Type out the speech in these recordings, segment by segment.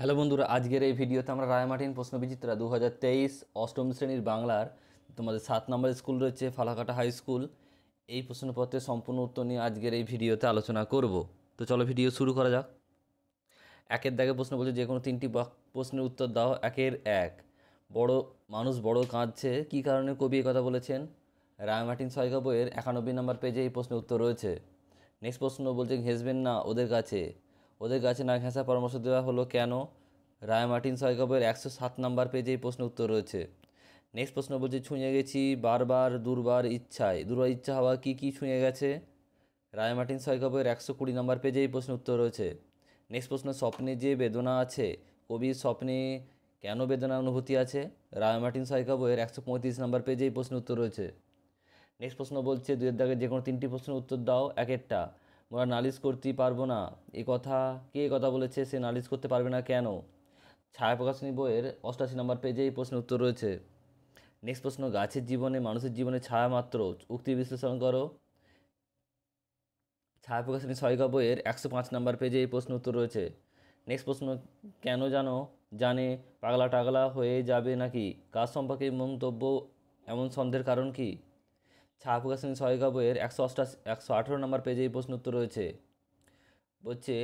hello বন্ধুরা আজকের এই ভিডিওতে আমরা রায়মাঠিন প্রশ্নবিচিত্রা দু হাজার তেইশ অষ্টম শ্রেণীর বাংলার তোমাদের সাত নম্বর স্কুল রয়েছে ফালাকাটা হাই স্কুল এই প্রশ্নপত্রের সম্পূর্ণ উত্তর নিয়ে আজকের এই ভিডিওতে আলোচনা করব তো চলো ভিডিও শুরু করা যাক একের দাগে প্রশ্ন বলছে যে কোনো তিনটি প্রশ্নের উত্তর দাও একের এক বড় মানুষ বড় কাঁদছে কী কারণে কবি কথা বলেছেন রায়মাটিন সয়কা বইয়ের একানব্বই নম্বর পেজে এই প্রশ্নের উত্তর রয়েছে নেক্সট প্রশ্ন বলছে ঘেঁসবেন না ওদের কাছে ওদের গাছে না ঘেঁষা পরামর্শ দেওয়া হলো কেন রায় মার্টিন সয়কবের একশো সাত নম্বর পেজে এই প্রশ্ন উত্তর রয়েছে নেক্সট প্রশ্ন বলছে ছুঁয়ে গেছি বারবার দুর্বার ইচ্ছায় দুর্বার ইচ্ছা হওয়া কি কী ছুঁয়ে গেছে রায় মার্টিন সয়কবের একশো কুড়ি নম্বর পেজে এই প্রশ্ন উত্তর রয়েছে নেক্সট প্রশ্ন স্বপ্নে যে বেদনা আছে কবির স্বপ্নে কেন বেদনা অনুভূতি আছে রায় মার্টিন সয়কবের একশো পঁয়ত্রিশ নম্বর পেজে এই প্রশ্ন উত্তর রয়েছে নেক্সট প্রশ্ন বলছে দুয়ের দাগে যে কোনো তিনটি প্রশ্নের উত্তর দাও এক একটা আমরা নালিশ করতেই পারবো না এ কথা কে কথা বলেছে সে নালিশ করতে পারবে না কেন ছায়া প্রকাশনী বইয়ের অষ্টাশি নম্বর পেজে এই প্রশ্নের উত্তর রয়েছে নেক্সট প্রশ্ন গাছের জীবনে মানুষের জীবনে ছায়া মাত্র উক্তি বিশ্লেষণ করো ছায়া প্রকাশনী সয়গা বইয়ের একশো পাঁচ নম্বর পেজে এই প্রশ্ন উত্তর রয়েছে নেক্সট প্রশ্ন কেন জানো জানে পাগলা টাগলা হয়ে যাবে নাকি কাজ সম্পর্কে মন্তব্য এমন সন্দেহের কারণ কী ছাপ হোসেন সয়গা বইয়ের একশো অষ্টাশি একশো আঠেরো নম্বর পেজে এই প্রশ্ন উত্তর রয়েছে বলছে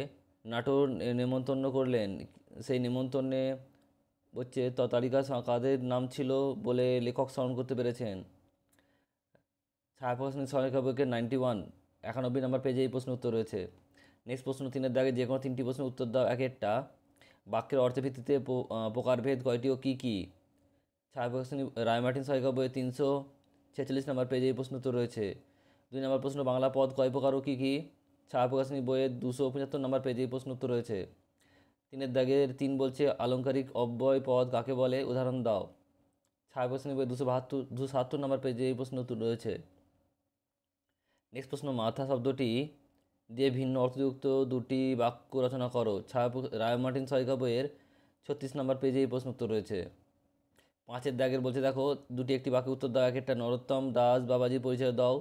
নাটোর নেমন্তন্ন করলেন সেই নেমন্তন্নে বলছে ততালিকা কাদের নাম ছিল বলে লেখক স্মরণ করতে পেরেছেন ছায়া হোসেন সহায়িকা বইকে নাইনটি ওয়ান একানব্বই নম্বর পেজে এই প্রশ্ন উত্তর রয়েছে নেক্সট প্রশ্ন তিনের দাগে যে কোনো তিনটি প্রশ্নের উত্তর দাও এক একটা বাক্যের অর্থের ভিত্তিতে প্রকারভেদ কয়টি ও কী কী ছায়া প্রকাশনী রায় মার্টিন সহায়িকা বইয়ের তিনশো ছেচল্লিশ নম্বর পেজে এই প্রশ্ন তো রয়েছে দুই নম্বর প্রশ্ন বাংলা পদ কয় প্রকার ও কী কী ছায়া প্রকাশনী বইয়ের দুশো পঁচাত্তর নম্বর পেজে এই প্রশ্ন উত্তর রয়েছে তিনের দাগের তিন বলছে আলংকারিক অব্যয় পদ কাকে বলে উদাহরণ দাও ছায়া প্রকাশনী বইয়ের দুশো বাহাত্তর দুশো সাহাত্তর নম্বর পেজে এই প্রশ্ন উত্তর রয়েছে নেক্সট প্রশ্ন মাথা শব্দটি দিয়ে ভিন্ন অর্থযুক্ত দুটি বাক্য রচনা করো ছায়া রায় মার্টিন সয়কা বইয়ের ছত্রিশ নম্বর পেজে এই প্রশ্ন উত্তর রয়েছে পাঁচের দাগের বলছে দেখো দুটি একটি বাক্য উত্তর দাও এক একটা নরোত্তম দাস বাবাজির পরিচয় দাও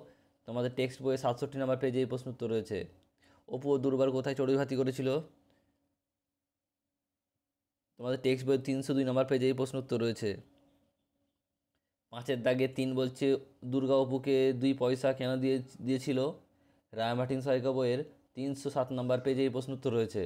তোমাদের টেক্সট বইয়ে সাতষট্টি নাম্বার পেজে এই প্রশ্ন উত্তর রয়েছে অপু ও দুর্বার কোথায় চড়ুইভাতি করেছিল তোমাদের টেক্সট বইয়ে তিনশো দুই নাম্বার পেজে এই প্রশ্ন উত্তর রয়েছে পাঁচের দাগে তিন বলছে দুর্গা অপুকে দুই পয়সা কেন দিয়ে দিয়েছিল রায় মার্টিন বইয়ের তিনশো সাত নাম্বার পেজে এই প্রশ্ন উত্তর রয়েছে